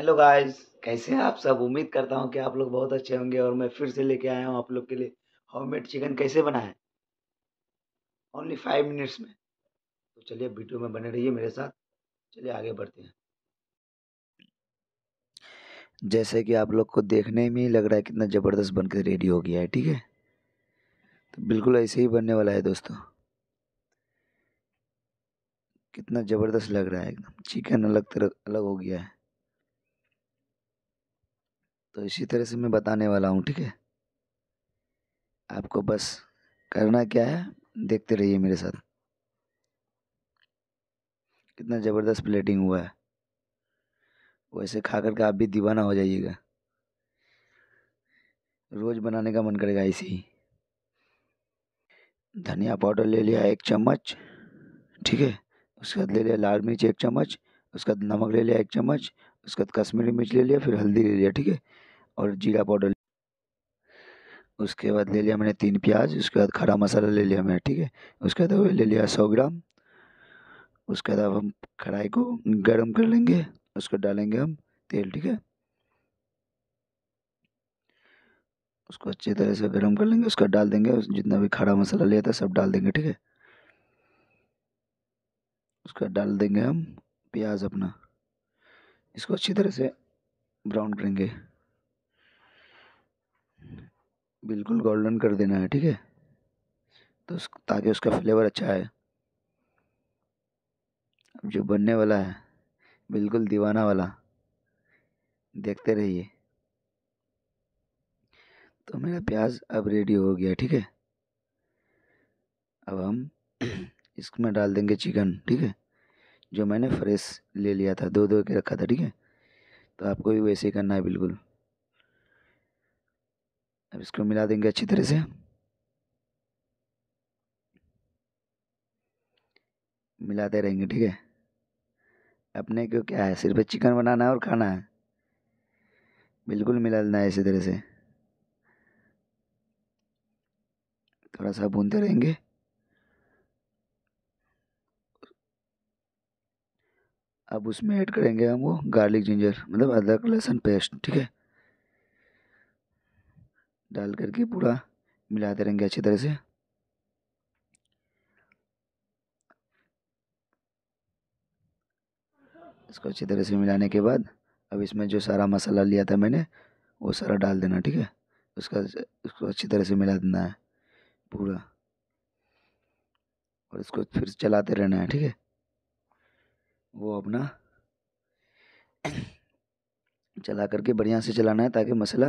hello guys कैसे हैं आप सब उम्मीद करता हूं कि आप लोग बहुत अच्छे होंगे और मैं फिर से लेके आया हूं आप लोग के लिए होममेड चिकन कैसे बनाएं ओनली फाइव मिनट्स में तो चलिए वीडियो में बने रहिए मेरे साथ चलिए आगे बढ़ते हैं जैसे कि आप लोग को देखने में ही लग रहा है कितना ज़बरदस्त बन रेडी हो गया है ठीक है तो बिल्कुल ऐसे ही बनने वाला है दोस्तों कितना ज़बरदस्त लग रहा है एकदम चिकन अलग तरह अलग हो गया है तो इसी तरह से मैं बताने वाला हूँ ठीक है आपको बस करना क्या है देखते रहिए मेरे साथ कितना ज़बरदस्त प्लेटिंग हुआ है वैसे खा करके आप भी दीवाना हो जाइएगा रोज़ बनाने का मन करेगा ऐसे ही धनिया पाउडर ले लिया एक चम्मच ठीक है उसके बाद ले लिया लाल मिर्च एक चम्मच उसके बाद नमक ले लिया एक चम्मच उसके बाद कश्मीरी मिर्च ले लिया फिर हल्दी ले लिया ठीक है और जीरा पाउडर उसके बाद ले लिया मैंने तीन प्याज उसके बाद खड़ा मसाला ले लिया मैंने ठीक है उसके बाद ले लिया सौ ग्राम उसके बाद हम कढ़ाई को गर्म कर लेंगे उसको डालेंगे हम तेल ठीक है उसको अच्छी तरह से गर्म कर लेंगे उसका डाल देंगे जितना भी खड़ा मसाला लिया था सब डाल देंगे ठीक है उसका डाल देंगे हम प्याज अपना इसको अच्छी तरह से ब्राउन करेंगे बिल्कुल गोल्डन कर देना है ठीक है तो उस, ताकि उसका फ्लेवर अच्छा आए अब जो बनने वाला है बिल्कुल दीवाना वाला देखते रहिए तो मेरा प्याज अब रेडी हो गया ठीक है अब हम इसमें डाल देंगे चिकन ठीक है जो मैंने फ्रेश ले लिया था दो दो के रखा था ठीक है तो आपको भी वैसे ही करना है बिल्कुल अब इसको मिला देंगे अच्छी तरह से मिलाते रहेंगे ठीक है अपने को क्या है सिर्फ चिकन बनाना है और खाना है बिल्कुल मिला देना है इसी तरह से थोड़ा सा भूनते रहेंगे अब उसमें ऐड करेंगे हम वो गार्लिक जिंजर मतलब अदरक लहसुन पेस्ट ठीक है डाल करके पूरा मिलाते रहेंगे अच्छी तरह से इसको अच्छी तरह से मिलाने के बाद अब इसमें जो सारा मसाला लिया था मैंने वो सारा डाल देना ठीक है उसका उसको अच्छी तरह से मिला देना है पूरा और इसको फिर चलाते रहना है ठीक है वो अपना चला करके बढ़िया से चलाना है ताकि मसाला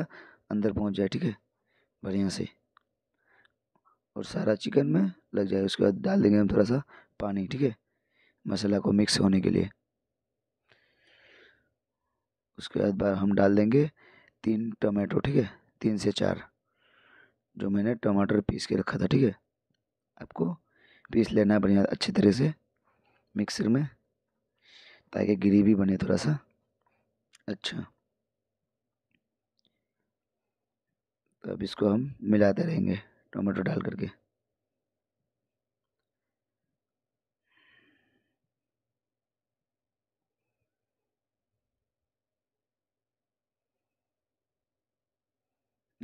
अंदर पहुंच जाए ठीक है बढ़िया से और सारा चिकन में लग जाए उसके बाद डाल देंगे हम थोड़ा सा पानी ठीक है मसाला को मिक्स होने के लिए उसके बाद हम डाल देंगे तीन टमाटो ठीक है तीन से चार जो मैंने टमाटर पीस के रखा था ठीक है आपको पीस लेना है बढ़िया अच्छी तरह से मिक्सर में ताकि ग्रेवी बने थोड़ा सा अच्छा तो अब इसको हम मिलाते रहेंगे टमाटो डाल करके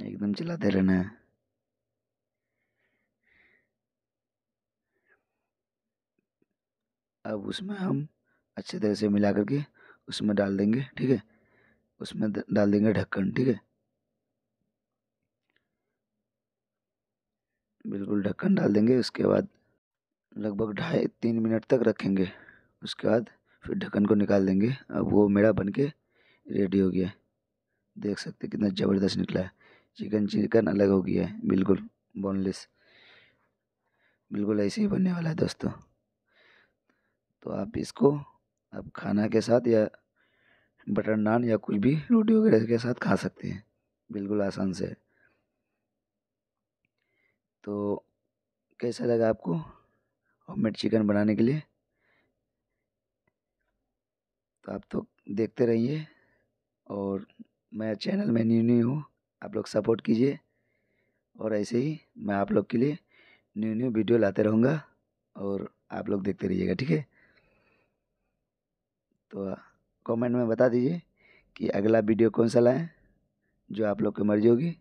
एकदम चलाते रहना है अब उसमें हम अच्छी तरह से मिला करके उसमें डाल देंगे ठीक है उसमें डाल देंगे ढक्कन ठीक है बिल्कुल ढक्कन डाल देंगे उसके बाद लगभग ढाई तीन मिनट तक रखेंगे उसके बाद फिर ढक्कन को निकाल देंगे अब वो मेरा बन के रेडी हो गया देख सकते कितना ज़बरदस्त निकला है चिकन चिकन अलग हो गया है बिल्कुल बोनलेस बिल्कुल ऐसे ही बनने वाला है दोस्तों तो आप इसको आप खाना के साथ या बटर नान या कुछ भी रोटी वगैरह के साथ खा सकते हैं बिल्कुल आसान से तो कैसा लगा आपको होममेड चिकन बनाने के लिए तो आप तो देखते रहिए और मैं चैनल में न्यू न्यू हूँ आप लोग सपोर्ट कीजिए और ऐसे ही मैं आप लोग के लिए न्यू न्यू वीडियो लाते रहूँगा और आप लोग देखते रहिएगा ठीक है तो कमेंट में बता दीजिए कि अगला वीडियो कौन सा लाएँ जो आप लोग की मर्ज़ी होगी